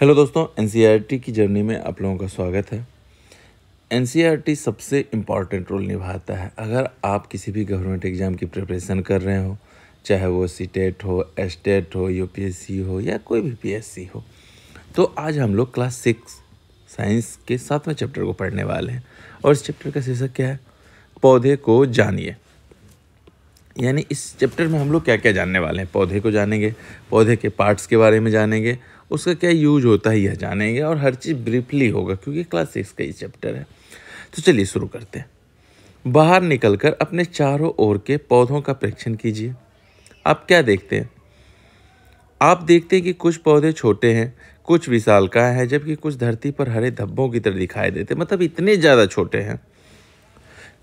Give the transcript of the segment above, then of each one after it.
hello दोस्तों N e की journey में आप लोगों का स्वागत है एन e सबसे इम्पॉर्टेंट रोल निभाता है अगर आप किसी भी गवर्नमेंट एग्ज़ाम की प्रिपरेशन कर रहे हो चाहे वो सी टेट e हो एस टेट हो यूपीएससी हो या कोई भी पीएससी हो तो आज हम लोग क्लास सिक्स साइंस के सातवें चैप्टर को पढ़ने वाले हैं और इस चैप्टर का शीर्षक क्या है पौधे को जानिए यानी इस चैप्टर में हम लोग क्या क्या जानने वाले हैं पौधे को जानेंगे पौधे के पार्ट्स के बारे में जानेंगे उसका क्या यूज होता है यह जानेंगे और हर चीज़ ब्रीफली होगा क्योंकि क्लास सिक्स का ही चैप्टर है तो चलिए शुरू करते हैं बाहर निकलकर अपने चारों ओर के पौधों का परीक्षण कीजिए आप क्या देखते हैं आप देखते हैं कि कुछ पौधे छोटे हैं कुछ का हैं जबकि कुछ धरती पर हरे धब्बों की तरह दिखाई देते मतलब इतने ज़्यादा छोटे हैं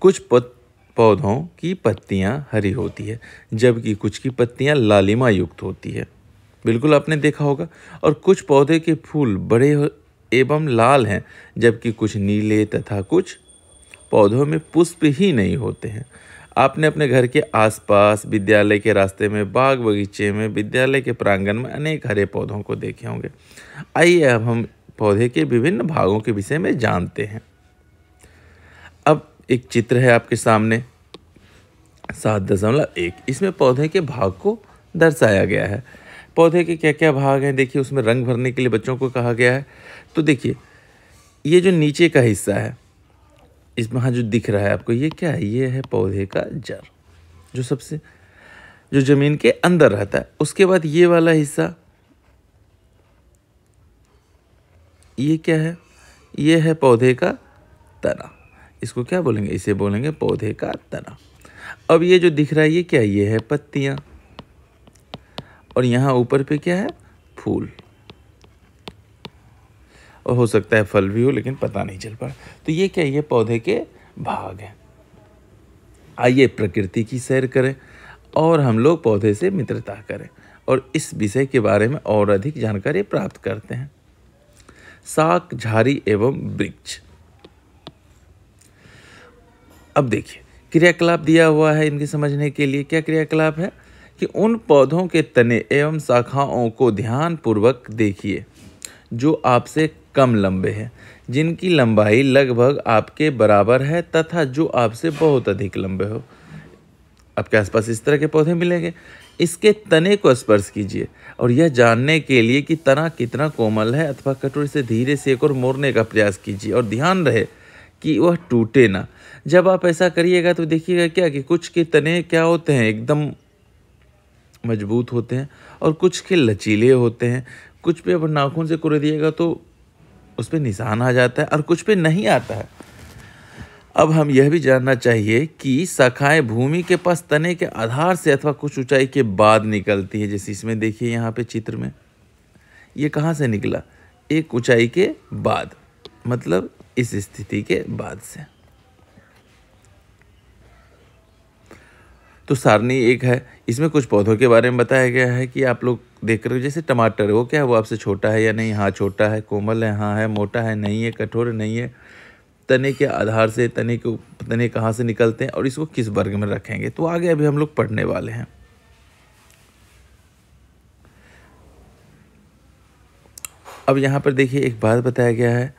कुछ पौधों की पत्तियां हरी होती है जबकि कुछ की पत्तियां लालिमा युक्त होती है बिल्कुल आपने देखा होगा और कुछ पौधे के फूल बड़े एवं लाल हैं जबकि कुछ नीले तथा कुछ पौधों में पुष्प ही नहीं होते हैं आपने अपने घर के आसपास विद्यालय के रास्ते में बाग बगीचे में विद्यालय के प्रांगण में अनेक हरे पौधों को देखे होंगे आइए अब हम पौधे के विभिन्न भागों के विषय में जानते हैं अब एक चित्र है आपके सामने सात दशमलव एक इसमें पौधे के भाग को दर्शाया गया है पौधे के क्या क्या भाग हैं देखिए उसमें रंग भरने के लिए बच्चों को कहा गया है तो देखिए ये जो नीचे का हिस्सा है इस वहाँ जो दिख रहा है आपको ये क्या है ये है पौधे का जड़ जो सबसे जो ज़मीन के अंदर रहता है उसके बाद ये वाला हिस्सा ये क्या है ये है पौधे का तना इसको क्या बोलेंगे इसे बोलेंगे पौधे का तना अब ये जो दिख रहा है ये क्या ये है पत्तियाँ और यहाँ ऊपर पे क्या है फूल और हो सकता है फल भी हो लेकिन पता नहीं चल पा तो ये क्या ये पौधे के भाग हैं आइए प्रकृति की सैर करें और हम लोग पौधे से मित्रता करें और इस विषय के बारे में और अधिक जानकारी प्राप्त करते हैं साक झारी एवं वृक्ष अब देखिए क्रियाकलाप दिया हुआ है इनके समझने के लिए क्या क्रियाकलाप है कि उन पौधों के तने एवं शाखाओं को ध्यानपूर्वक देखिए जो आपसे कम लंबे हैं जिनकी लंबाई लगभग आपके बराबर है तथा जो आपसे बहुत अधिक लंबे हो आपके आसपास इस तरह के पौधे मिलेंगे इसके तने को स्पर्श कीजिए और यह जानने के लिए कि तना कितना कोमल है अथवा कटोरे से धीरे से एक और मोड़ने का प्रयास कीजिए और ध्यान रहे कि वह टूटे ना जब आप ऐसा करिएगा तो देखिएगा क्या कि कुछ के तने क्या होते हैं एकदम मजबूत होते हैं और कुछ के लचीले होते हैं कुछ पे अपन नाखून से कुरे दिएगा तो उस पर निशान आ जाता है और कुछ पे नहीं आता है अब हम यह भी जानना चाहिए कि शाखाएँ भूमि के पास तने के आधार से अथवा कुछ ऊंचाई के बाद निकलती है जैसे इसमें देखिए यहाँ पे चित्र में ये कहाँ से निकला एक ऊंचाई के बाद मतलब इस स्थिति के बाद से तो सारनी एक है इसमें कुछ पौधों के बारे में बताया गया है कि आप लोग देख रहे हो जैसे टमाटर वो क्या है वो आपसे छोटा है या नहीं हाँ छोटा है कोमल है हाँ है मोटा है नहीं है कठोर नहीं है तने के आधार से तने के तने कहाँ से निकलते हैं और इसको किस वर्ग में रखेंगे तो आगे अभी हम लोग पढ़ने वाले हैं अब यहाँ पर देखिए एक बात बताया गया है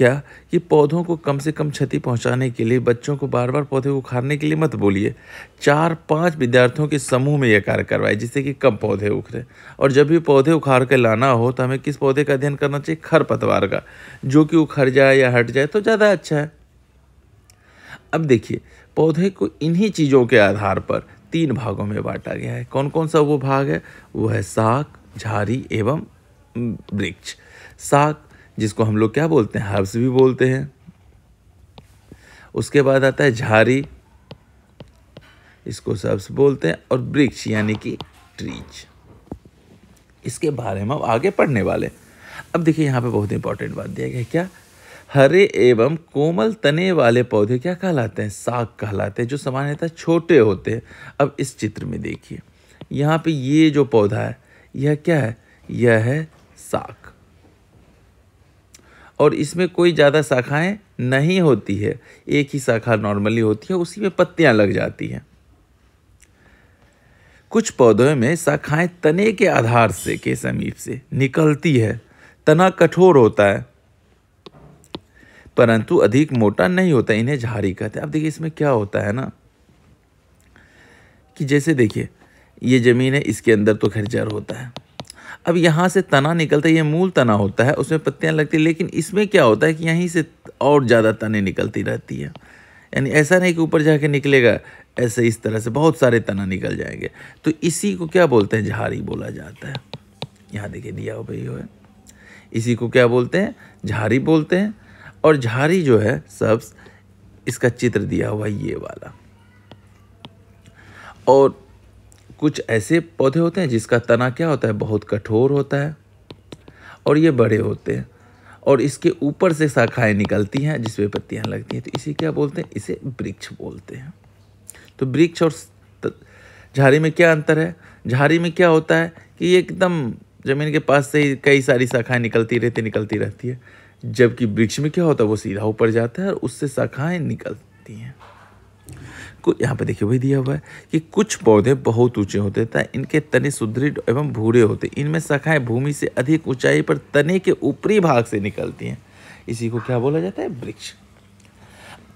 क्या कि पौधों को कम से कम क्षति पहुंचाने के लिए बच्चों को बार बार पौधे उखाड़ने के लिए मत बोलिए चार पांच विद्यार्थियों के समूह में यह कार्य करवाए जिससे कि कम पौधे उखड़े और जब भी पौधे उखाड़ कर लाना हो तो हमें किस पौधे का अध्ययन करना चाहिए खर पतवार का जो कि उखड़ जाए या हट जाए तो ज़्यादा अच्छा है अब देखिए पौधे को इन्हीं चीज़ों के आधार पर तीन भागों में बांटा गया है कौन कौन सा वो भाग है वह है साग झाड़ी एवं वृक्ष साग जिसको हम लोग क्या बोलते हैं हर्ब्स भी बोलते हैं उसके बाद आता है झारी इसको सब्स बोलते हैं और वृक्ष यानी कि ट्रीज इसके बारे में हम आगे पढ़ने वाले अब देखिए यहाँ पे बहुत इंपॉर्टेंट बात दिया गया क्या हरे एवं कोमल तने वाले पौधे क्या कहलाते हैं साग कहलाते हैं जो सामान्यतः छोटे होते हैं अब इस चित्र में देखिए यहाँ पे ये जो पौधा है यह क्या है यह है साग और इसमें कोई ज़्यादा शाखाएं नहीं होती है एक ही शाखा नॉर्मली होती है उसी में पत्तियां लग जाती हैं कुछ पौधों में शाखाएं तने के आधार से के समीप से निकलती है तना कठोर होता है परंतु अधिक मोटा नहीं होता इन्हें झाड़ी कहते हैं अब देखिए इसमें क्या होता है ना कि जैसे देखिए ये ज़मीन है इसके अंदर तो खैर होता है अब यहाँ से तना निकलता है ये मूल तना होता है उसमें पत्तियाँ लगती हैं लेकिन इसमें क्या होता है कि यहीं से और ज़्यादा तने निकलती रहती है यानी ऐसा नहीं कि ऊपर जाके निकलेगा ऐसे इस तरह से बहुत सारे तना निकल जाएंगे तो इसी को क्या बोलते हैं झाड़ी बोला जाता है यहाँ देखिए दिया हो भाई है इसी को क्या बोलते हैं झाड़ी बोलते हैं और झाड़ी जो है सब इसका चित्र दिया हुआ ये वाला और कुछ ऐसे पौधे होते हैं जिसका तना क्या होता है बहुत कठोर होता है और ये बड़े होते हैं और इसके ऊपर से शाखाएं निकलती हैं जिसपे पत्तियां लगती हैं तो इसे क्या बोलते हैं इसे वृक्ष बोलते हैं तो वृक्ष और झाड़ी में क्या अंतर है झाड़ी में क्या होता है कि ये एकदम ज़मीन के पास से ही कई सारी शाखाएं निकलती रहती निकलती रहती है जबकि वृक्ष में क्या होता है वो सीधा ऊपर जाता है और उससे शाखाएं निकलती हैं यहाँ पर देखिए वही दिया हुआ है कि कुछ पौधे बहुत ऊंचे होते हैं इनके तने सुदृढ़ एवं भूरे होते हैं इनमें शाखाएं भूमि से अधिक ऊंचाई पर तने के ऊपरी भाग से निकलती हैं इसी को क्या बोला जाता है वृक्ष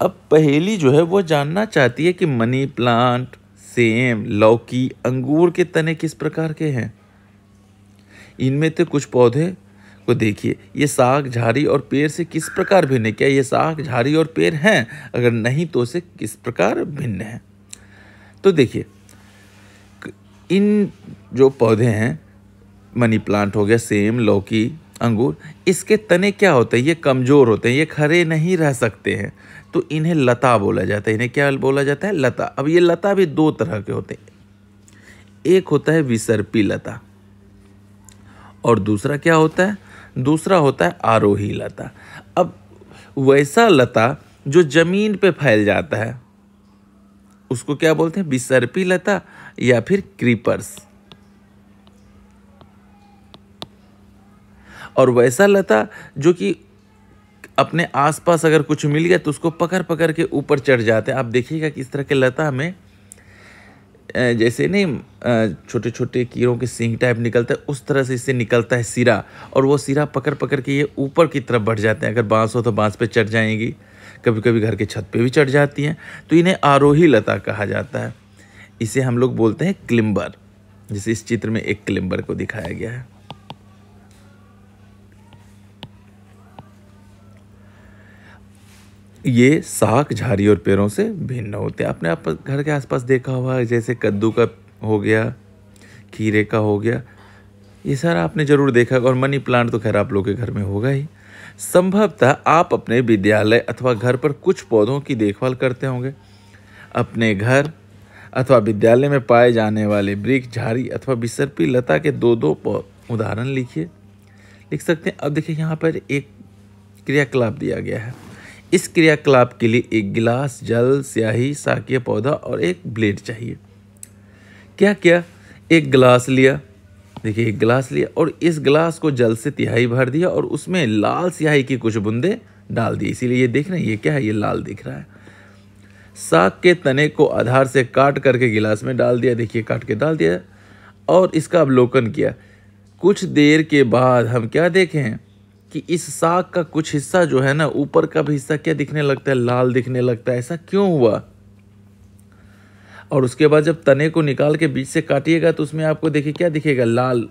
अब पहली जो है वो जानना चाहती है कि मनी प्लांट सेम लौकी अंगूर के तने किस प्रकार के हैं इनमें तो कुछ पौधे को देखिए ये साग झाड़ी और पेड़ से किस प्रकार भिन्न है क्या ये साग झाड़ी और पेड़ हैं अगर नहीं तो उसे किस प्रकार भिन्न है तो देखिए इन जो पौधे हैं मनी प्लांट हो गया सेम लौकी अंगूर इसके तने क्या होते हैं ये कमज़ोर होते हैं ये खरे नहीं रह सकते हैं तो इन्हें लता बोला जाता है इन्हें क्या बोला जाता है लता अब ये लता भी दो तरह के होते हैं एक होता है विसर्पी लता और दूसरा क्या होता है दूसरा होता है आरोही लता अब वैसा लता जो जमीन पे फैल जाता है उसको क्या बोलते हैं बिसर्पी लता या फिर क्रीपर्स और वैसा लता जो कि अपने आसपास अगर कुछ मिल गया तो उसको पकड़ पकड़ के ऊपर चढ़ जाते हैं आप देखिएगा किस तरह के लता हमें जैसे नहीं छोटे छोटे कीड़ों के सींग टाइप निकलते हैं उस तरह से इससे निकलता है सिरा और वो सिरा पकड़ पकड़ के ये ऊपर की तरफ बढ़ जाते हैं अगर बांस हो तो बांस पे चढ़ जाएंगी कभी कभी घर के छत पे भी चढ़ जाती हैं तो इन्हें आरोही लता कहा जाता है इसे हम लोग बोलते हैं क्लिम्बर जैसे इस चित्र में एक क्लिम्बर को दिखाया गया है ये साख झाड़ी और पेड़ों से भिन्न होते हैं आपने आप घर के आसपास देखा हुआ है जैसे कद्दू का हो गया खीरे का हो गया ये सारा आपने ज़रूर देखा और मनी प्लांट तो खैर आप लोग के घर में होगा ही संभवतः आप अपने विद्यालय अथवा घर पर कुछ पौधों की देखभाल करते होंगे अपने घर अथवा विद्यालय में पाए जाने वाले वृक्ष झाड़ी अथवा बिसरपी लता के दो दो उदाहरण लिखिए लिख सकते हैं अब देखिए यहाँ पर एक क्रियाकलाप दिया गया है इस क्रियाकलाप के लिए एक गिलास जल स्याही साकिया पौधा और एक ब्लेड चाहिए क्या क्या एक गिलास लिया देखिए एक गिलास लिया और इस गिलास को जल से तिहाई भर दिया और उसमें लाल स्याही की कुछ बूंदे डाल दी इसीलिए ये देख रहे हैं ये क्या है ये लाल दिख रहा है साग के तने को आधार से काट करके गिलास में डाल दिया देखिए काट के डाल दिया और इसका अवलोकन किया कुछ देर के बाद हम क्या देखें कि इस साग का कुछ हिस्सा जो है ना ऊपर का भी हिस्सा क्या दिखने लगता है लाल दिखने लगता है ऐसा क्यों हुआ और उसके बाद जब तने को निकाल के बीच से काटिएगा तो उसमें आपको देखिए क्या दिखेगा लाल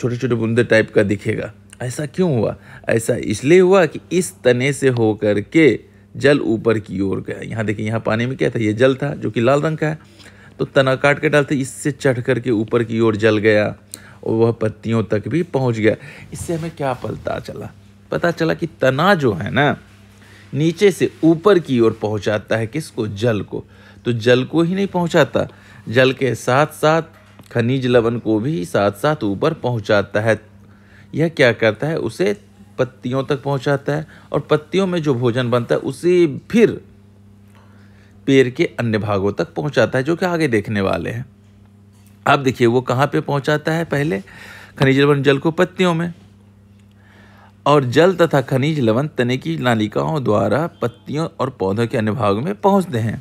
छोटे छोटे बूंदे टाइप का दिखेगा ऐसा क्यों हुआ ऐसा इसलिए हुआ कि इस तने से होकर के जल ऊपर की ओर गया यहाँ देखिए यहाँ पानी में क्या था ये जल था जो कि लाल रंग का है तो तना काट के डालते इससे चढ़ करके ऊपर की ओर जल गया और वह पत्तियों तक भी पहुंच गया इससे हमें क्या पता चला पता चला कि तना जो है ना नीचे से ऊपर की ओर पहुंचाता है किसको जल को तो जल को ही नहीं पहुंचाता जल के साथ साथ खनिज लवण को भी साथ साथ ऊपर पहुंचाता है यह क्या करता है उसे पत्तियों तक पहुंचाता है और पत्तियों में जो भोजन बनता है उसे फिर पेड़ के अन्य भागों तक पहुंचाता है जो कि आगे देखने वाले हैं अब देखिए वो कहाँ पे पहुँचाता है पहले खनिज लवण जल को पत्तियों में और जल तथा खनिज लवण तने की नालिकाओं द्वारा पत्तियों और पौधों के अन्य भागों में पहुँचते हैं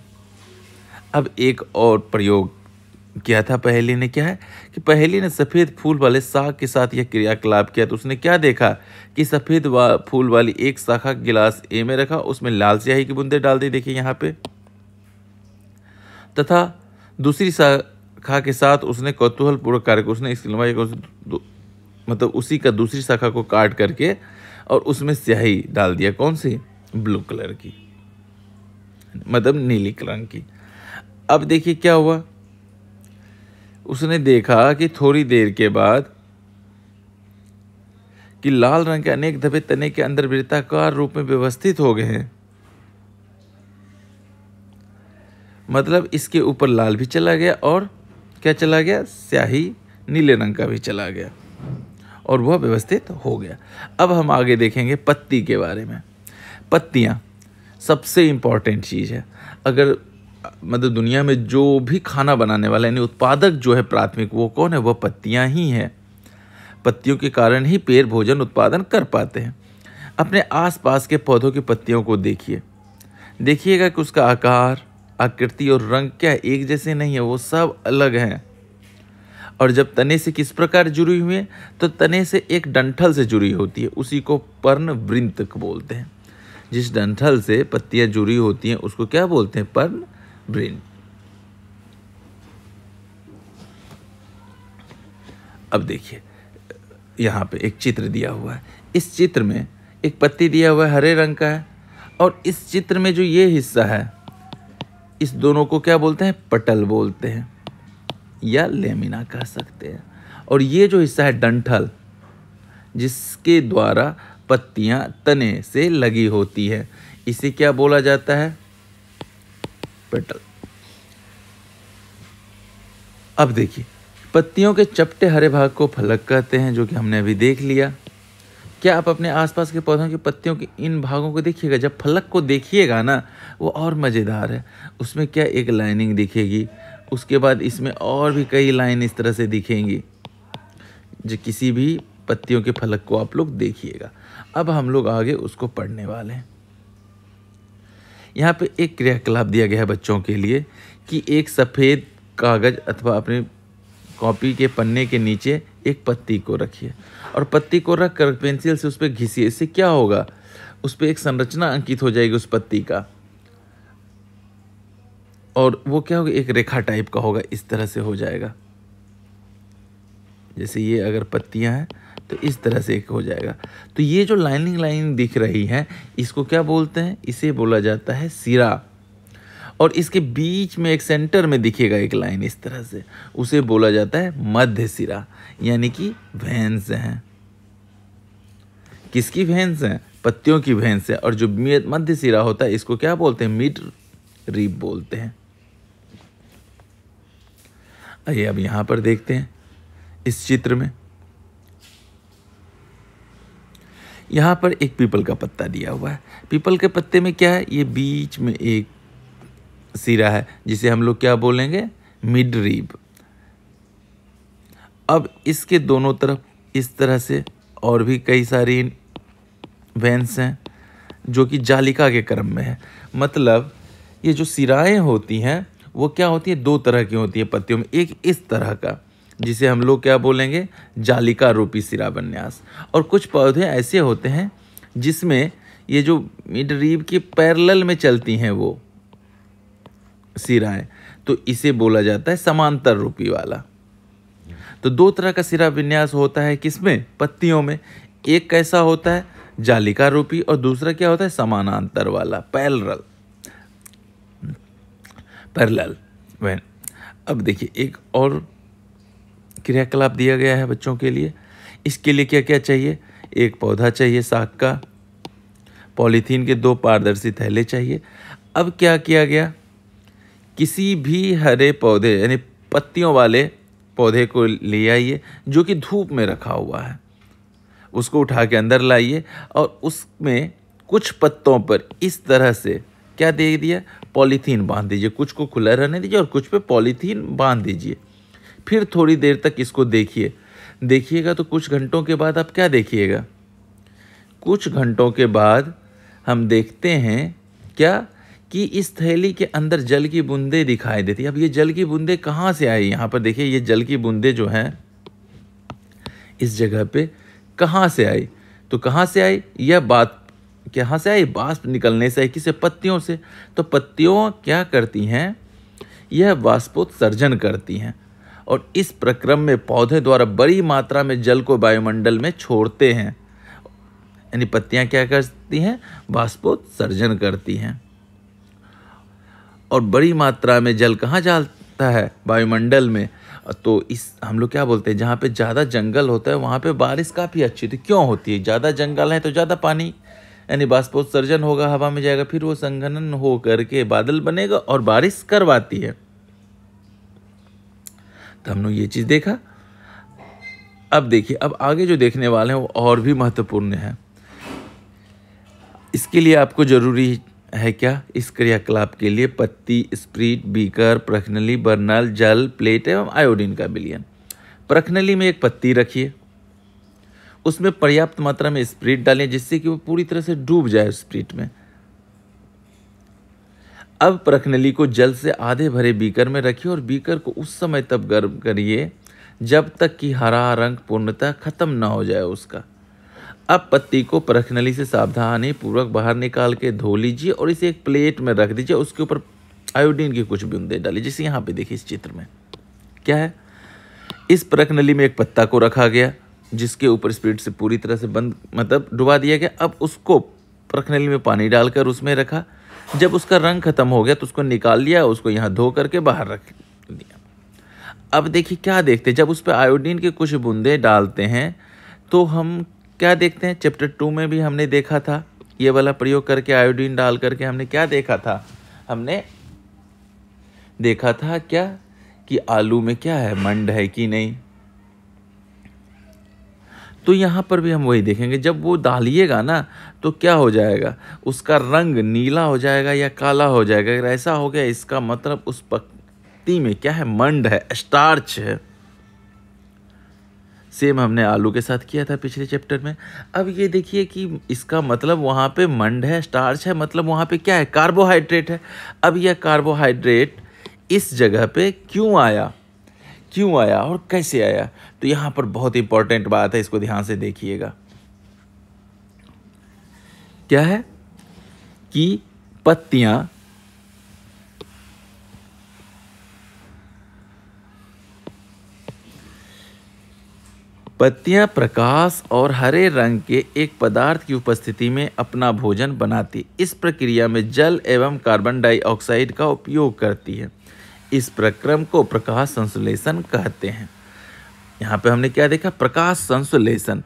अब एक और प्रयोग किया था पहली ने क्या है कि पहेली ने सफ़ेद फूल वाले साग के साथ यह क्रियाकलाप किया तो उसने क्या देखा कि सफ़ेद वा, फूल वाली एक शाखा गिलास ए में रखा उसमें लाल स्याही की बूंदे डाल दी देखिए यहाँ पे तथा दूसरी सा शाखा के साथ उसने कौतूहल पूर्वक कार्य को उसने इसकी लंबाई मतलब उसी का दूसरी शाखा को काट करके और उसमें स्याही डाल दिया कौन सी ब्लू कलर की मतलब नीली रंग की अब देखिए क्या हुआ उसने देखा कि थोड़ी देर के बाद कि लाल रंग के अनेक धब्बे तने के अंदर वृत्ताकार रूप में व्यवस्थित हो गए हैं मतलब इसके ऊपर लाल भी चला गया और क्या चला गया स्याही नीले रंग का भी चला गया और वह व्यवस्थित हो गया अब हम आगे देखेंगे पत्ती के बारे में पत्तियाँ सबसे इम्पॉर्टेंट चीज़ है अगर मतलब दुनिया में जो भी खाना बनाने वाला यानी उत्पादक जो है प्राथमिक वो कौन है वह पत्तियाँ ही हैं पत्तियों के कारण ही पेड़ भोजन उत्पादन कर पाते हैं अपने आसपास के पौधों की पत्तियों को देखिए देखिएगा कि उसका आकार आकृति और रंग क्या एक जैसे नहीं है वो सब अलग हैं और जब तने से किस प्रकार जुड़ी हुई है तो तने से एक डंठल से जुड़ी होती है उसी को पर्ण वृंतक बोलते हैं जिस डंठल से पत्तियां जुड़ी होती हैं उसको क्या बोलते हैं पर्ण वृंत अब देखिए यहाँ पे एक चित्र दिया हुआ है इस चित्र में एक पत्ती दिया हुआ है हरे रंग का है और इस चित्र में जो ये हिस्सा है इस दोनों को क्या बोलते हैं पटल बोलते हैं या लेमिना कह सकते हैं और ये जो हिस्सा है डंठल जिसके द्वारा पत्तियां तने से लगी होती है इसे क्या बोला जाता है पटल अब देखिए पत्तियों के चपटे हरे भाग को फलक कहते हैं जो कि हमने अभी देख लिया क्या आप अपने आसपास के पौधों की पत्तियों के इन भागों को देखिएगा जब फलक को देखिएगा ना वो और मज़ेदार है उसमें क्या एक लाइनिंग दिखेगी उसके बाद इसमें और भी कई लाइन इस तरह से दिखेंगी जो किसी भी पत्तियों के फलक को आप लोग देखिएगा अब हम लोग आगे उसको पढ़ने वाले हैं यहाँ पे एक क्रियाकलाप दिया गया है बच्चों के लिए कि एक सफ़ेद कागज़ अथवा अपने कॉपी के पन्ने के नीचे एक पत्ती को रखिए और पत्ती को रख कर पेंसिल से उस पर घिसिए इससे क्या होगा उस पर एक संरचना अंकित हो जाएगी उस पत्ती का और वो क्या होगा एक रेखा टाइप का होगा इस तरह से हो जाएगा जैसे ये अगर पत्तियां हैं तो इस तरह से एक हो जाएगा तो ये जो लाइनिंग लाइनिंग दिख रही है इसको क्या बोलते हैं इसे बोला जाता है सिरा और इसके बीच में एक सेंटर में दिखेगा एक लाइन इस तरह से उसे बोला जाता है मध्य सिरा यानी कि भैंस हैं किसकी भैंस हैं पत्तियों की भैंस है और जो मध्य सिरा होता है इसको क्या बोलते हैं मिड रीप बोलते हैं आइए अब यहां पर देखते हैं इस चित्र में यहां पर एक पीपल का पत्ता दिया हुआ है पीपल के पत्ते में क्या है ये बीच में एक सिरा है जिसे हम लोग क्या बोलेंगे मिड रीप अब इसके दोनों तरफ इस तरह से और भी कई सारी वेंस हैं जो कि जालिका के क्रम में है मतलब ये जो सिराएँ होती हैं वो क्या होती है दो तरह की होती है पत्तियों में एक इस तरह का जिसे हम लोग क्या बोलेंगे जालिका रूपी सिराबन्यास और कुछ पौधे ऐसे होते हैं जिसमें ये जो मिड रीब के पैरल में चलती हैं वो सिराएँ तो इसे बोला जाता है समांतर रूपी वाला तो दो तरह का सिरा विन्यास होता है किसमें पत्तियों में एक कैसा होता है जालिका रूपी और दूसरा क्या होता है समानांतर वाला पैलरल पैरल वह अब देखिए एक और क्रियाकलाप दिया गया है बच्चों के लिए इसके लिए क्या क्या चाहिए एक पौधा चाहिए साग का पॉलीथीन के दो पारदर्शी थैले चाहिए अब क्या किया गया किसी भी हरे पौधे यानी पत्तियों वाले पौधे को ले आइए जो कि धूप में रखा हुआ है उसको उठा के अंदर लाइए और उसमें कुछ पत्तों पर इस तरह से क्या दे दिया पॉलीथीन बांध दीजिए कुछ को खुला रहने दीजिए और कुछ पे पॉलीथीन बांध दीजिए फिर थोड़ी देर तक इसको देखिए देखिएगा तो कुछ घंटों के बाद आप क्या देखिएगा कुछ घंटों के बाद हम देखते हैं क्या कि इस थैली के अंदर जल की बूंदे दिखाई देती अब ये जल की बूंदे कहाँ से आई यहाँ पर देखिए ये जल की बूंदे जो हैं इस जगह पे कहाँ से आई तो कहाँ से आई यह बात कहाँ से आई बाष्प निकलने से आई किसे पत्तियों से तो पत्तियों क्या करती हैं यह बाष्पोत्सर्जन करती हैं और इस प्रक्रम में पौधे द्वारा बड़ी मात्रा में जल को वायुमंडल में छोड़ते हैं यानी पत्तियाँ क्या करती हैं बाष्पोत्सर्जन करती हैं और बड़ी मात्रा में जल कहाँ जाता है वायुमंडल में तो इस हम लोग क्या बोलते हैं जहाँ पे ज़्यादा जंगल होता है वहाँ पे बारिश काफ़ी अच्छी होती है क्यों होती है ज़्यादा जंगल है तो ज़्यादा पानी यानी बाष्पोत्सर्जन होगा हवा में जाएगा फिर वो संघनन हो करके बादल बनेगा और बारिश करवाती है तो हम लोग ये चीज़ देखा अब देखिए अब आगे जो देखने वाले हैं वो और भी महत्वपूर्ण है इसके लिए आपको ज़रूरी है क्या इस क्रियाकलाप के लिए पत्ती स्प्रीट बीकर प्रखनली बर्नल जल प्लेट एवं आयोडीन का विलियन प्रखनली में एक पत्ती रखिए उसमें पर्याप्त मात्रा में स्प्रीट डालें जिससे कि वो पूरी तरह से डूब जाए स्प्रीट में अब प्रखनली को जल से आधे भरे बीकर में रखिए और बीकर को उस समय तब गर्म करिए जब तक कि हरा रंग पूर्णतः खत्म ना हो जाए उसका अब पत्ती को परखनली से सावधानी पूर्वक बाहर निकाल के धो लीजिए और इसे एक प्लेट में रख दीजिए उसके ऊपर आयोडीन की कुछ बूंदे डालिए जैसे यहाँ पे देखिए इस चित्र में क्या है इस परख नली में एक पत्ता को रखा गया जिसके ऊपर स्पीड से पूरी तरह से बंद मतलब डुबा दिया गया अब उसको परख नली में पानी डालकर उसमें रखा जब उसका रंग खत्म हो गया तो उसको निकाल लिया उसको यहाँ धो करके बाहर रख दिया अब देखिए क्या देखते हैं जब उस पर आयोडीन के कुछ बूंदे डालते हैं तो हम क्या देखते हैं चैप्टर टू में भी हमने देखा था ये वाला प्रयोग करके आयोडीन डाल करके हमने क्या देखा था हमने देखा था क्या कि आलू में क्या है मंड है कि नहीं तो यहाँ पर भी हम वही देखेंगे जब वो डालिएगा ना तो क्या हो जाएगा उसका रंग नीला हो जाएगा या काला हो जाएगा अगर ऐसा हो गया इसका मतलब उस पत्ती में क्या है मंड है स्टार्च है सेम हमने आलू के साथ किया था पिछले चैप्टर में अब ये देखिए कि इसका मतलब वहाँ पे मंड है स्टार्च है मतलब वहाँ पे क्या है कार्बोहाइड्रेट है अब यह कार्बोहाइड्रेट इस जगह पे क्यों आया क्यों आया और कैसे आया तो यहाँ पर बहुत इंपॉर्टेंट बात है इसको ध्यान से देखिएगा क्या है कि पत्तियाँ पत्तियां प्रकाश और हरे रंग के एक पदार्थ की उपस्थिति में अपना भोजन बनाती इस प्रक्रिया में जल एवं कार्बन डाइऑक्साइड का उपयोग करती है इस प्रक्रम को प्रकाश संश्लेषण कहते हैं यहाँ पे हमने क्या देखा प्रकाश संश्लेषण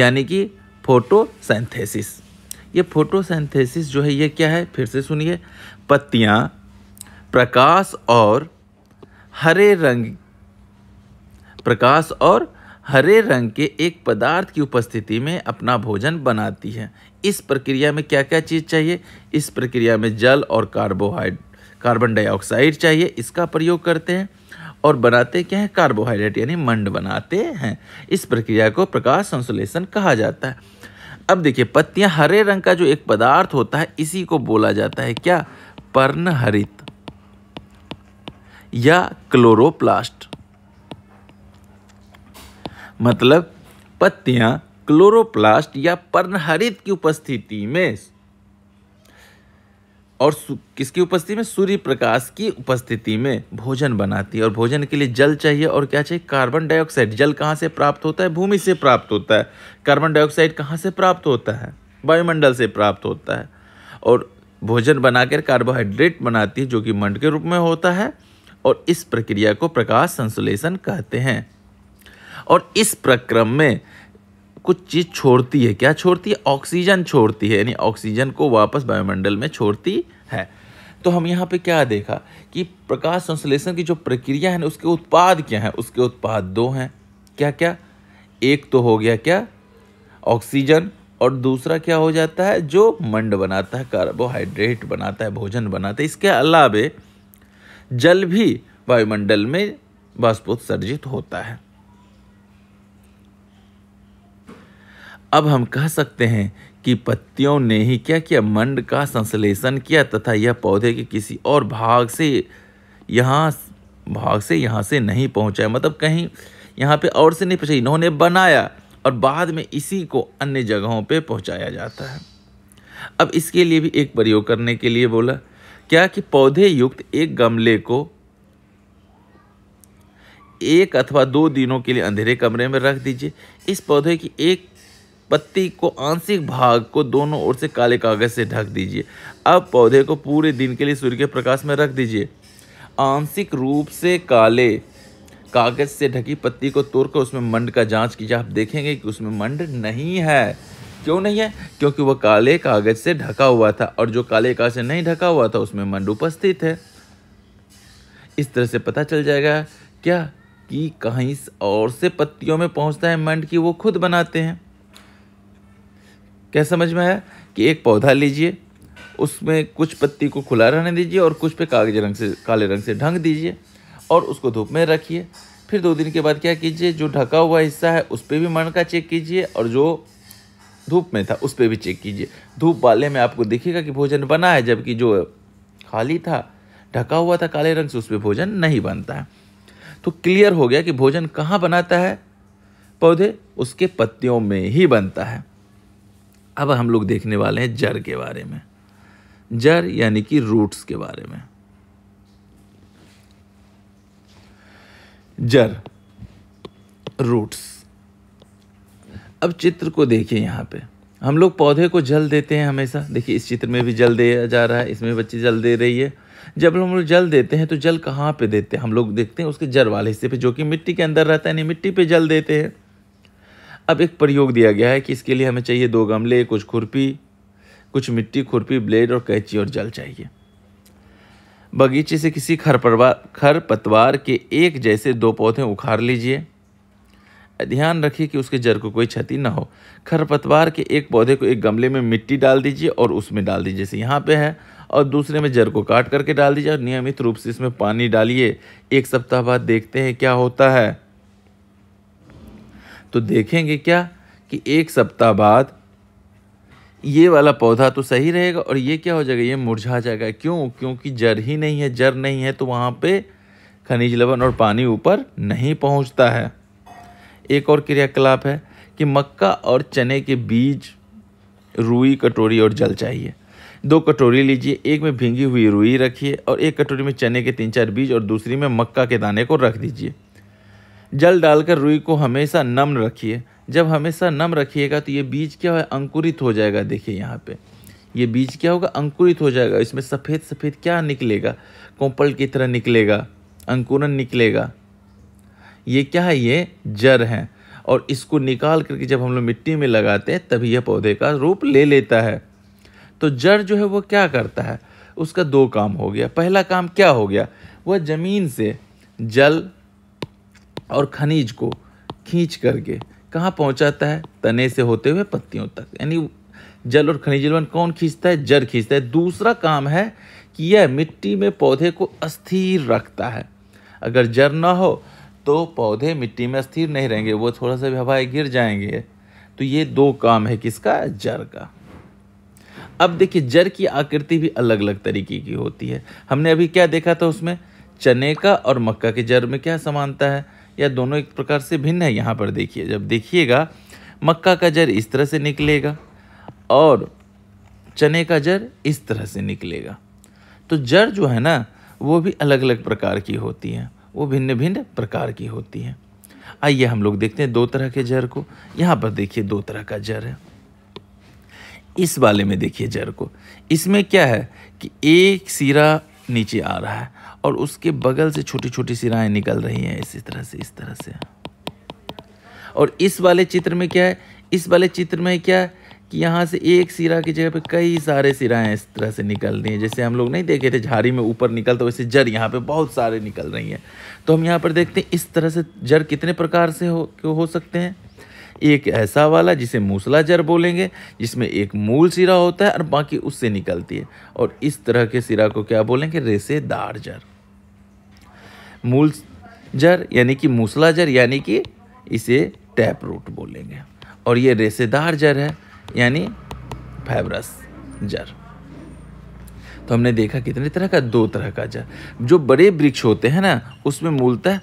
यानी कि फोटोसेंथेसिस ये फोटोसेंथेसिस जो है ये क्या है फिर से सुनिए पत्तियाँ प्रकाश और हरे रंग प्रकाश और हरे रंग के एक पदार्थ की उपस्थिति में अपना भोजन बनाती है इस प्रक्रिया में क्या क्या चीज़ चाहिए इस प्रक्रिया में जल और कार्बोहाइड कार्बन डाइऑक्साइड चाहिए इसका प्रयोग करते हैं और बनाते क्या है कार्बोहाइड्रेट यानी मंड बनाते हैं इस प्रक्रिया को प्रकाश संश्लेषण कहा जाता है अब देखिए पत्तियां हरे रंग का जो एक पदार्थ होता है इसी को बोला जाता है क्या पर्णहरित या क्लोरोप्लास्ट मतलब पत्तियां क्लोरोप्लास्ट या पर्णहरित की उपस्थिति में और किसकी उपस्थिति में सूर्य प्रकाश की उपस्थिति में भोजन बनाती है और भोजन के लिए जल चाहिए और क्या चाहिए कार्बन डाइऑक्साइड जल कहाँ से प्राप्त होता है भूमि से प्राप्त होता है कार्बन डाइऑक्साइड कहाँ से प्राप्त होता है वायुमंडल से प्राप्त होता है और भोजन बनाकर कार्बोहाइड्रेट बनाती है जो कि मंड के रूप में होता है और इस प्रक्रिया को प्रकाश संश्लेषण कहते हैं और इस प्रक्रम में कुछ चीज़ छोड़ती है क्या छोड़ती है ऑक्सीजन छोड़ती है यानी ऑक्सीजन को वापस वायुमंडल में छोड़ती है तो हम यहाँ पे क्या देखा कि प्रकाश संश्लेषण की जो प्रक्रिया है ना उसके उत्पाद क्या हैं उसके उत्पाद दो हैं क्या क्या एक तो हो गया क्या ऑक्सीजन और दूसरा क्या हो जाता है जो मंड बनाता है कार्बोहाइड्रेट बनाता है भोजन बनाता है इसके अलावे जल भी वायुमंडल में बाष्पोत्सर्जित होता है अब हम कह सकते हैं कि पत्तियों ने ही क्या किया मंड का संश्लेषण किया तथा यह पौधे के किसी और भाग से यहाँ भाग से यहाँ से नहीं पहुँचा मतलब कहीं यहाँ पे और से नहीं पहुँचा इन्होंने बनाया और बाद में इसी को अन्य जगहों पे पहुँचाया जाता है अब इसके लिए भी एक प्रयोग करने के लिए बोला क्या कि पौधे युक्त एक गमले को एक अथवा दो दिनों के लिए अंधेरे कमरे में रख दीजिए इस पौधे की एक पत्ती को आंशिक भाग को दोनों ओर से काले कागज से ढक दीजिए अब पौधे को पूरे दिन के लिए सूर्य के प्रकाश में रख दीजिए आंशिक रूप से काले कागज से ढकी पत्ती को तोड़कर उसमें मंड का जांच कीजिए आप देखेंगे कि उसमें मंड नहीं है क्यों नहीं है क्योंकि वह काले कागज से ढका हुआ था और जो काले कागज से नहीं ढका हुआ था उसमें मंड उपस्थित है इस तरह से पता चल जाएगा क्या कि कहीं और से पत्तियों में पहुंचता है मंड की वो खुद बनाते हैं क्या समझ में आया कि एक पौधा लीजिए उसमें कुछ पत्ती को खुला रहने दीजिए और कुछ पे कागज रंग से काले रंग से ढंग दीजिए और उसको धूप में रखिए फिर दो दिन के बाद क्या कीजिए जो ढका हुआ हिस्सा है उस पर भी मणका चेक कीजिए और जो धूप में था उस पर भी चेक कीजिए धूप वाले में आपको दिखेगा कि भोजन बना है जबकि जो खाली था ढका हुआ था काले रंग से उस पर भोजन नहीं बनता है तो क्लियर हो गया कि भोजन कहाँ बनाता है पौधे उसके पत्तियों में ही बनता है अब हम लोग देखने वाले हैं जड़ के बारे में जड़ यानी कि रूट्स के बारे में जड़ रूट्स अब चित्र को देखिए यहाँ पे हम लोग पौधे को जल देते हैं हमेशा देखिए इस चित्र में भी जल दिया जा रहा है इसमें बच्चे जल दे रही है जब हम लोग जल देते हैं तो जल कहाँ पे देते हैं हम लोग देखते हैं उसके जड़ वाले हिस्से पे जो कि मिट्टी के अंदर रहता है यानी मिट्टी पे जल देते हैं अब एक प्रयोग दिया गया है कि इसके लिए हमें चाहिए दो गमले कुछ खुरपी कुछ मिट्टी खुरपी ब्लेड और कैंची और जल चाहिए बगीचे से किसी खर खरपतवार के एक जैसे दो पौधे उखाड़ लीजिए ध्यान रखिए कि उसके जड़ को कोई क्षति ना हो खरपतवार के एक पौधे को एक गमले में मिट्टी डाल दीजिए और उसमें डाल दीजिए जैसे यहाँ पे है और दूसरे में जड़ को काट करके डाल दीजिए और नियमित रूप से इसमें पानी डालिए एक सप्ताह बाद देखते हैं क्या होता है तो देखेंगे क्या कि एक सप्ताह बाद ये वाला पौधा तो सही रहेगा और ये क्या हो जाएगा ये मुरझा जाएगा क्यों क्योंकि जड़ ही नहीं है जड़ नहीं है तो वहाँ पे खनिज लवण और पानी ऊपर नहीं पहुँचता है एक और क्रियाकलाप है कि मक्का और चने के बीज रुई कटोरी और जल चाहिए दो कटोरी लीजिए एक में भींगी हुई रुई रखिए और एक कटोरी में चने के तीन चार बीज और दूसरी में मक्का के दाने को रख दीजिए जल डालकर रुई को हमेशा नम रखिए जब हमेशा नम रखिएगा तो ये बीज क्या है अंकुरित हो जाएगा देखिए यहाँ पे ये बीज क्या होगा अंकुरित हो जाएगा इसमें सफ़ेद सफ़ेद क्या निकलेगा कोंपल की तरह निकलेगा अंकुरन निकलेगा ये क्या है ये जड़ हैं और इसको निकाल करके जब हम लोग मिट्टी में लगाते हैं तभी यह पौधे का रूप ले लेता है तो जड़ जो है वो क्या करता है उसका दो काम हो गया पहला काम क्या हो गया वह ज़मीन से जल और खनिज को खींच करके कहाँ पहुँचाता है तने से होते हुए पत्तियों तक यानी जल और खनिज लवण कौन खींचता है जड़ खींचता है दूसरा काम है कि यह मिट्टी में पौधे को अस्थिर रखता है अगर जड़ ना हो तो पौधे मिट्टी में अस्थिर नहीं रहेंगे वो थोड़ा सा भी हवाएं गिर जाएंगे तो ये दो काम है किसका जड़ का अब देखिए जड़ की आकृति भी अलग अलग तरीके की होती है हमने अभी क्या देखा था उसमें चने का और मक्का के जड़ में क्या समानता है या दोनों एक प्रकार से भिन्न है यहाँ पर देखिए जब देखिएगा मक्का का जर इस तरह से निकलेगा और चने का जर इस तरह से निकलेगा तो जड़ जो है ना वो भी अलग अलग प्रकार की होती हैं वो भिन्न भिन्न प्रकार की होती हैं आइए हम लोग देखते हैं दो तरह के जर को यहाँ पर देखिए दो तरह का जर है इस वाले में देखिए जर को इसमें क्या है कि एक सिरा नीचे आ रहा है और उसके बगल से छोटी छोटी सिराएँ निकल रही हैं इसी तरह से इस तरह से और इस वाले चित्र में क्या है इस वाले चित्र में क्या है कि यहाँ से एक सिरा की जगह पे कई सारे सिराएँ इस तरह से निकल रही हैं जैसे हम लोग नहीं देखे थे झाड़ी में ऊपर तो वैसे जड़ यहाँ पे बहुत सारे निकल रही हैं तो हम यहाँ पर देखते हैं इस तरह से जड़ कितने प्रकार से हो हो सकते हैं एक ऐसा वाला जिसे मूसला जड़ बोलेंगे जिसमें एक मूल सिरा होता है और बाकी उससे निकलती है और इस तरह के सिरा को क्या बोलेंगे रेसेदार जड़ मूल जर यानी कि मूसला जर यानी कि इसे टैप रूट बोलेंगे और ये रेसेदार जर है यानी फैब्रस जर तो हमने देखा कितने तरह का दो तरह का जर जो बड़े वृक्ष होते हैं ना उसमें मूलतः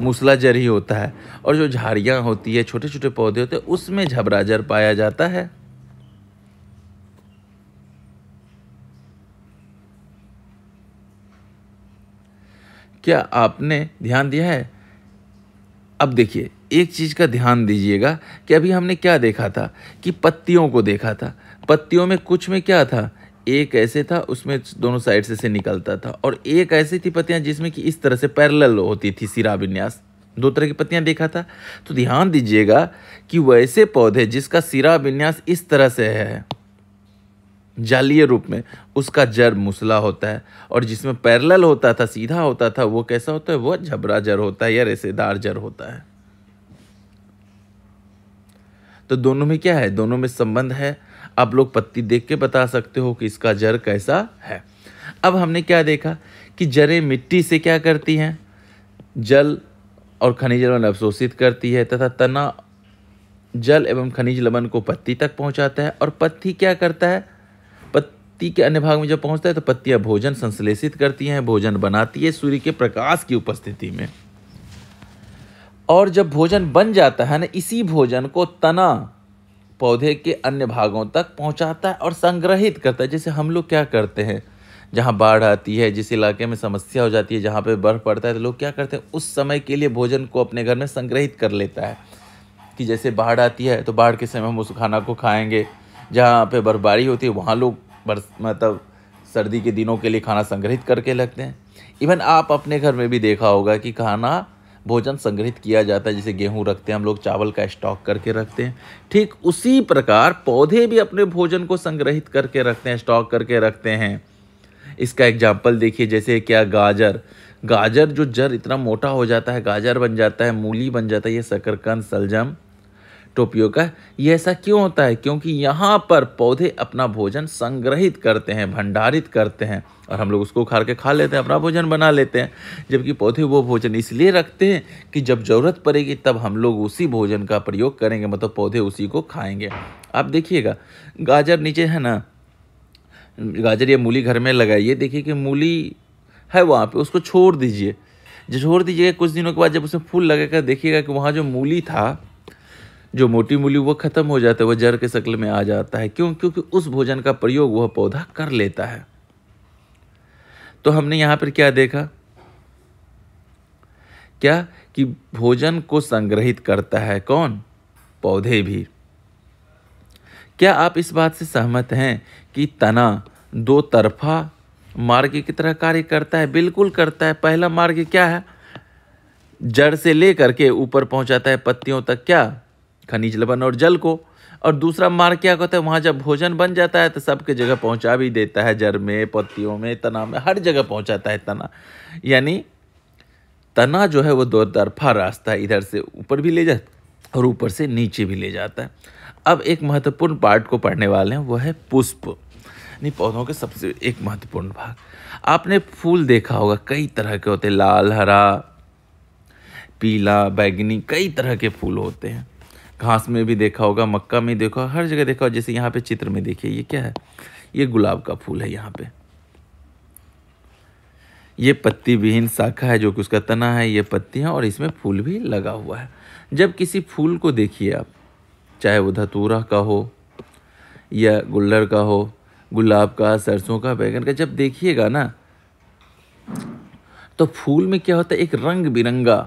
मूसला जर ही होता है और जो झाड़ियाँ होती है छोटे छोटे पौधे होते हैं उसमें झबरा जर पाया जाता है क्या आपने ध्यान दिया है अब देखिए एक चीज़ का ध्यान दीजिएगा कि अभी हमने क्या देखा था कि पत्तियों को देखा था पत्तियों में कुछ में क्या था एक ऐसे था उसमें दोनों साइड से से निकलता था और एक ऐसी थी पत्तियाँ जिसमें कि इस तरह से पैरेलल होती थी सिरा विन्यास दो तरह की पत्तियाँ देखा था तो ध्यान दीजिएगा कि वैसे पौधे जिसका सिरा विन्यास इस तरह से है जालीय रूप में उसका जर मुसला होता है और जिसमें पैरल होता था सीधा होता था वो कैसा होता है वो झबरा जर होता है या रेसेदार जर होता है तो दोनों में क्या है दोनों में संबंध है आप लोग पत्ती देख के बता सकते हो कि इसका जर कैसा है अब हमने क्या देखा कि जरें मिट्टी से क्या करती हैं जल और खनिज लवन अवशोषित करती है तथा तना जल एवं खनिज लवन को पत्ती तक पहुंचाता है और पत्ती क्या करता है पत्ती के अन्य भाग में जब पहुंचता है तो पत्तियां भोजन संश्लेषित करती हैं भोजन बनाती है सूर्य के प्रकाश की उपस्थिति में और जब भोजन बन जाता है ना इसी भोजन को तना पौधे के अन्य भागों तक पहुंचाता है और संग्रहित करता है जैसे हम लोग क्या करते हैं जहाँ बाढ़ आती है जिस इलाके में समस्या हो जाती है जहाँ पे बर्फ़ पड़ता है तो लोग क्या करते हैं उस समय के लिए भोजन को अपने घर में संग्रहित कर लेता है कि जैसे बाढ़ आती है तो बाढ़ के समय हम उस खाना को खाएंगे जहाँ पे बर्फबारी होती है वहाँ लोग बरस मतलब सर्दी के दिनों के लिए खाना संग्रहित करके रखते हैं इवन आप अपने घर में भी देखा होगा कि खाना भोजन संग्रहित किया जाता है जैसे गेहूं रखते हैं हम लोग चावल का स्टॉक करके रखते हैं ठीक उसी प्रकार पौधे भी अपने भोजन को संग्रहित करके रखते हैं स्टॉक करके रखते हैं इसका एग्जाम्पल देखिए जैसे क्या गाजर गाजर जो जर इतना मोटा हो जाता है गाजर बन जाता है मूली बन जाता है ये शकरकंद सलजम टोपियों का ये ऐसा क्यों होता है क्योंकि यहाँ पर पौधे अपना भोजन संग्रहित करते हैं भंडारित करते हैं और हम लोग उसको उखाड़ के खा लेते हैं अपना भोजन बना लेते हैं जबकि पौधे वो भोजन इसलिए रखते हैं कि जब ज़रूरत पड़ेगी तब हम लोग उसी भोजन का प्रयोग करेंगे मतलब पौधे उसी को खाएंगे आप देखिएगा गाजर नीचे है ना गाजर या मूली घर में लगाइए देखिए कि मूली है वहाँ पे उसको छोड़ दीजिए जो छोड़ दीजिएगा कुछ दिनों के बाद जब उसमें फूल लगेगा देखिएगा कि वहाँ जो मूली था जो मोटी मूली वह खत्म हो जाता है वह जड़ के शक्ल में आ जाता है क्यों क्योंकि उस भोजन का प्रयोग वह पौधा कर लेता है तो हमने यहां पर क्या देखा क्या कि भोजन को संग्रहित करता है कौन पौधे भी क्या आप इस बात से सहमत हैं कि तना दो तरफा मार्ग की तरह कार्य करता है बिल्कुल करता है पहला मार्ग क्या है जड़ से लेकर के ऊपर पहुंचाता है पत्तियों तक क्या खनिज लवण और जल को और दूसरा मार्ग क्या कहता है वहाँ जब भोजन बन जाता है तो सबके जगह पहुँचा भी देता है जर में पत्तियों में तना में हर जगह पहुँचाता है तना यानी तना जो है वो दो तरफा रास्ता इधर से ऊपर भी ले जाता और ऊपर से नीचे भी ले जाता है अब एक महत्वपूर्ण पार्ट को पढ़ने वाले हैं वो है पुष्प यानी पौधों के सबसे एक महत्वपूर्ण भाग आपने फूल देखा होगा कई तरह के होते लाल हरा पीला बैगनी कई तरह के फूल होते हैं घास में भी देखा होगा मक्का में देखा हर जगह देखा होगा जैसे यहाँ पे चित्र में देखिए ये क्या है ये गुलाब का फूल है यहाँ पे ये पत्ती विहीन शाखा है जो कि उसका तना है ये पत्ती है और इसमें फूल भी लगा हुआ है जब किसी फूल को देखिए आप चाहे वो धतूरा का हो या गुल्लर का हो गुलाब का सरसों का बैगन का जब देखिएगा ना तो फूल में क्या होता है एक रंग बिरंगा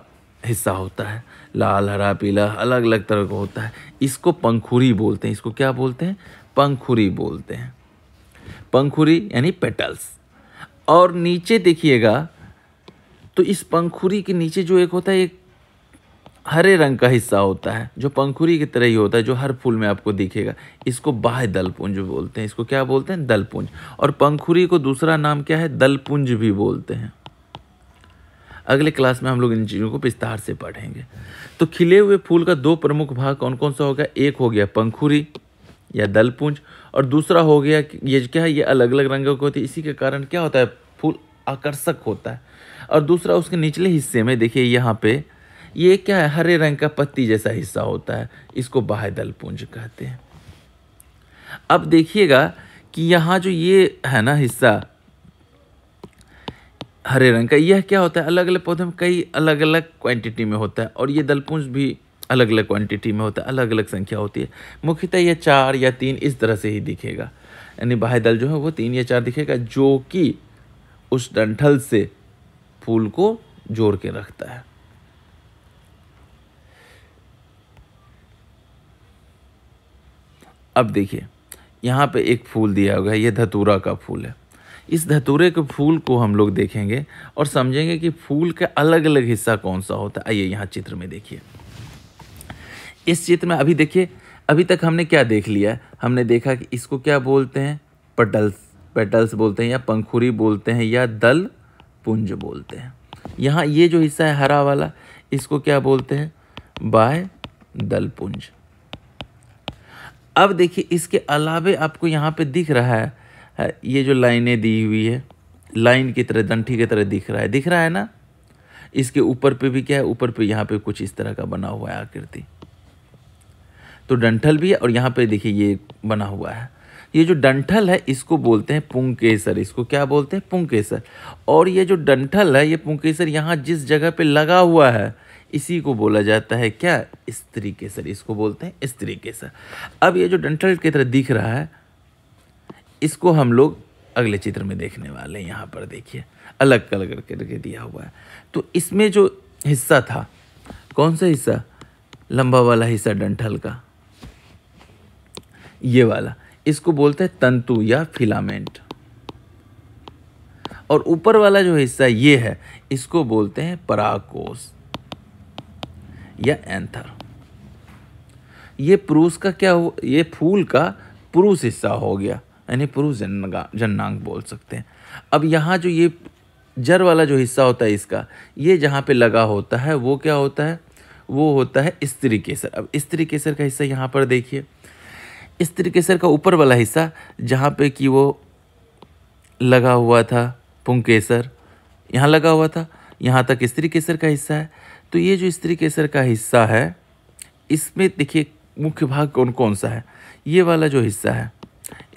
हिस्सा होता है लाल हरा पीला अलग अलग तरह का होता है इसको पंखुरी बोलते हैं इसको क्या बोलते हैं पंखुरी बोलते हैं पंखुरी यानी पेटल्स और नीचे देखिएगा तो इस पंखुरी के नीचे जो एक होता है एक हरे रंग का हिस्सा होता है जो पंखुरी की तरह ही होता है जो हर फूल में आपको दिखेगा इसको बाह्य दलपुंज बोलते हैं इसको क्या बोलते हैं दलपुंज और पंखुरी को दूसरा नाम क्या है दलपुंज भी बोलते हैं अगले क्लास में हम लोग इन चीज़ों को विस्तार से पढ़ेंगे तो खिले हुए फूल का दो प्रमुख भाग कौन कौन सा हो गया एक हो गया पंखुरी या दलपुंज और दूसरा हो गया ये क्या है ये अलग अलग रंगों की होती है इसी के कारण क्या होता है फूल आकर्षक होता है और दूसरा उसके निचले हिस्से में देखिए यहाँ पे ये क्या है हरे रंग का पत्ती जैसा हिस्सा होता है इसको बाह्य दलपुंज कहते हैं अब देखिएगा कि यहाँ जो ये है ना हिस्सा हरे रंग का यह क्या होता है अलग अलग पौधे में कई अलग अलग क्वांटिटी में होता है और ये दलपुंज भी अलग अलग क्वांटिटी में होता है अलग अलग संख्या होती है मुख्यतः यह चार या तीन इस तरह से ही दिखेगा यानी बाह्य दल जो है वो तीन या चार दिखेगा जो कि उस डंठल से फूल को जोड़ के रखता है अब देखिए यहाँ पे एक फूल दिया हुआ है ये धतूरा का फूल है इस धतूरे के फूल को हम लोग देखेंगे और समझेंगे कि फूल का अलग अलग हिस्सा कौन सा होता है आइए यहाँ चित्र में देखिए इस चित्र में अभी देखिए अभी तक हमने क्या देख लिया हमने देखा कि इसको क्या बोलते हैं पटल्स पेटल्स बोलते हैं या पंखुरी बोलते हैं या दल पुंज बोलते हैं यहाँ ये जो हिस्सा है हरा वाला इसको क्या बोलते हैं बाय दल पुंज अब देखिए इसके अलावे आपको यहाँ पे दिख रहा है ये जो लाइनें दी हुई है लाइन की तरह डंठी की तरह दिख रहा है दिख रहा है ना इसके ऊपर पे भी क्या है ऊपर पे यहाँ पे कुछ इस तरह का बना हुआ है आकृति तो डंठल भी है और यहाँ पे देखिए ये बना हुआ है ये जो डंठल है इसको बोलते हैं पुंकेसर इसको क्या बोलते हैं पुंकेसर और ये जो डंठल है ये पुंकेसर यहाँ जिस जगह पे लगा हुआ है इसी को बोला जाता है क्या स्त्री केसर इसको बोलते हैं स्त्री केसर अब ये जो डंठल की तरह दिख रहा है इसको हम लोग अगले चित्र में देखने वाले हैं यहाँ पर देखिए अलग अलग करके दिया हुआ है तो इसमें जो हिस्सा था कौन सा हिस्सा लंबा वाला हिस्सा डंठल का ये वाला इसको बोलते हैं तंतु या फिलामेंट और ऊपर वाला जो हिस्सा ये है इसको बोलते हैं पराकोस या एंथर ये पुरुष का क्या हो ये फूल का पुरुष हिस्सा हो गया यानी पुरुष जन्नगा जन्नांग बोल सकते हैं अब यहाँ जो ये जर वाला जो हिस्सा होता है इसका ये जहाँ पे लगा होता है वो क्या होता है वो होता है स्त्री केसर अब स्त्री केसर का हिस्सा यहाँ पर देखिए स्त्री केसर का ऊपर वाला हिस्सा जहाँ पे कि वो लगा हुआ था पुंकेसर यहाँ लगा हुआ था यहाँ तक स्त्री केसर का हिस्सा है तो ये जो स्त्री केसर का हिस्सा है इसमें देखिए मुख्य भाग कौन कौन सा है ये वाला जो हिस्सा है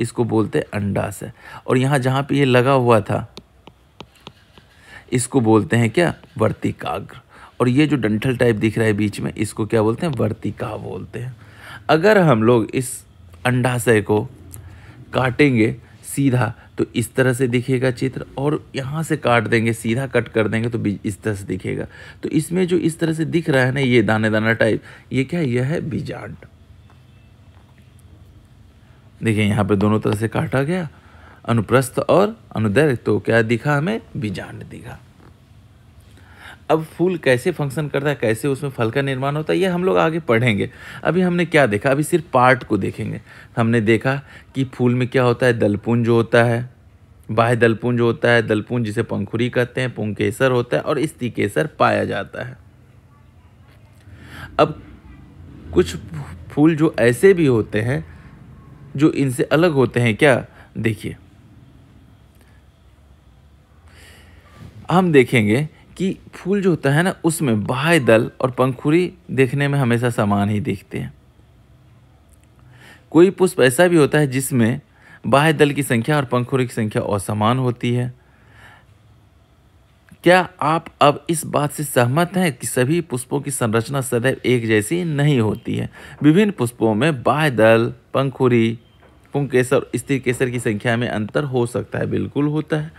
इसको बोलते हैं अंडाशय और यहाँ जहाँ पे ये लगा हुआ था इसको बोलते हैं क्या वर्तिकाग्र और ये जो डंठल टाइप दिख रहा है बीच में इसको क्या बोलते हैं वर्तिका बोलते हैं अगर हम लोग इस अंडाशय को काटेंगे सीधा तो इस तरह से दिखेगा चित्र और यहाँ से काट देंगे सीधा कट कर देंगे तो इस तरह से दिखेगा तो इसमें जो इस तरह से दिख रहा है ना ये दाने दाना टाइप ये क्या यह है बीजांड देखिए यहाँ पे दोनों तरह से काटा गया अनुप्रस्थ और अनुदैर्घ्य तो क्या दिखा हमें बीजांड दिखा अब फूल कैसे फंक्शन करता है कैसे उसमें फल का निर्माण होता है ये हम लोग आगे पढ़ेंगे अभी हमने क्या देखा अभी सिर्फ पार्ट को देखेंगे हमने देखा कि फूल में क्या होता है दलपुंज होता है बाह्य दलपुंज होता है दलपुंज जिसे पंखुरी कहते हैं पुंकेसर होता है और केसर पाया जाता है अब कुछ फूल जो ऐसे भी होते हैं जो इनसे अलग होते हैं क्या देखिए हम देखेंगे कि फूल जो होता है ना उसमें बाह्य दल और पंखुरी देखने में हमेशा समान ही दिखते हैं कोई पुष्प ऐसा भी होता है जिसमें बाह्य दल की संख्या और पंखुरी की संख्या असमान होती है क्या आप अब इस बात से सहमत हैं कि सभी पुष्पों की संरचना सदैव एक जैसी नहीं होती है विभिन्न पुष्पों में बाह्य दल पंखुरी पुंकेसर स्त्री केसर की संख्या में अंतर हो सकता है बिल्कुल होता है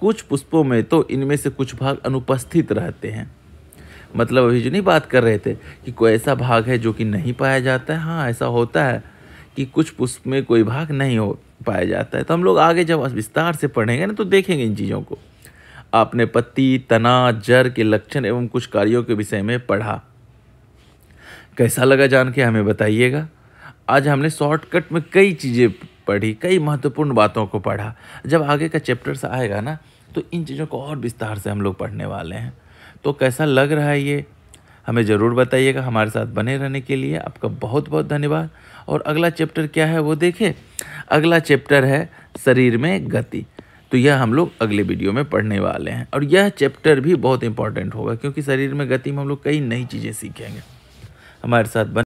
कुछ पुष्पों में तो इनमें से कुछ भाग अनुपस्थित रहते हैं मतलब अभी जो नहीं बात कर रहे थे कि कोई ऐसा भाग है जो कि नहीं पाया जाता है हाँ ऐसा होता है कि कुछ पुष्प में कोई भाग नहीं हो पाया जाता है तो हम लोग आगे जब विस्तार से पढ़ेंगे ना तो देखेंगे इन चीज़ों को आपने पत्ती तना जर के लक्षण एवं कुछ कार्यों के विषय में पढ़ा कैसा लगा जान के हमें बताइएगा आज हमने शॉर्टकट में कई चीज़ें पढ़ी कई महत्वपूर्ण बातों को पढ़ा जब आगे का चैप्टर आएगा ना तो इन चीज़ों को और विस्तार से हम लोग पढ़ने वाले हैं तो कैसा लग रहा है ये हमें ज़रूर बताइएगा हमारे साथ बने रहने के लिए आपका बहुत बहुत धन्यवाद और अगला चैप्टर क्या है वो देखें अगला चैप्टर है शरीर में गति तो यह हम लोग अगले वीडियो में पढ़ने वाले हैं और यह चैप्टर भी बहुत इंपॉर्टेंट होगा क्योंकि शरीर में गति में हम लोग कई नई चीज़ें सीखेंगे हमारे साथ बन